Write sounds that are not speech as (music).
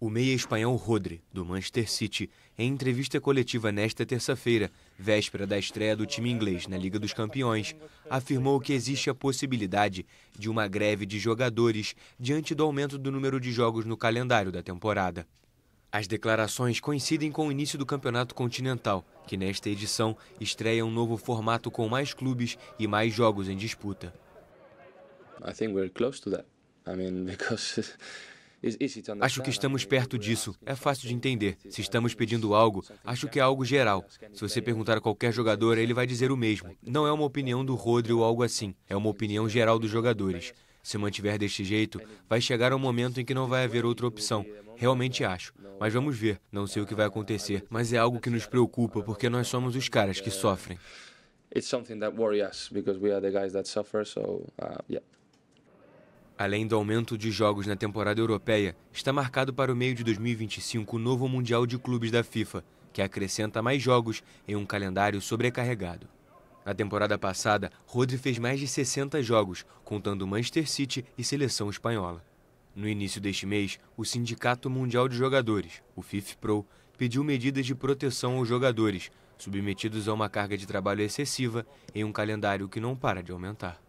O meia espanhol Rodri, do Manchester City, em entrevista coletiva nesta terça-feira, véspera da estreia do time inglês na Liga dos Campeões, afirmou que existe a possibilidade de uma greve de jogadores diante do aumento do número de jogos no calendário da temporada. As declarações coincidem com o início do Campeonato Continental, que nesta edição estreia um novo formato com mais clubes e mais jogos em disputa. I think we're close to that. I mean, (laughs) because Acho que estamos perto disso. É fácil de entender. Se estamos pedindo algo, acho que é algo é geral. Se você é perguntar a qualquer jogador, ele vai dizer o mesmo. Não é uma opinião do Rodri ou algo assim. É uma opinião geral dos jogadores. Se mantiver deste jeito, vai chegar um momento em que não vai haver outra opção. Realmente acho. Mas vamos ver. Não sei o que vai ah, acontecer, mas é algo que nos preocupa porque nós somos os caras que é sofrem. It's something that worries us because we are the guys that suffer, so uh, yeah. Além do aumento de jogos na temporada europeia, está marcado para o meio de 2025 o novo Mundial de Clubes da FIFA, que acrescenta mais jogos em um calendário sobrecarregado. Na temporada passada, Rodri fez mais de 60 jogos, contando Manchester City e seleção espanhola. No início deste mês, o Sindicato Mundial de Jogadores, o FIFPro, pediu medidas de proteção aos jogadores, submetidos a uma carga de trabalho excessiva em um calendário que não para de aumentar.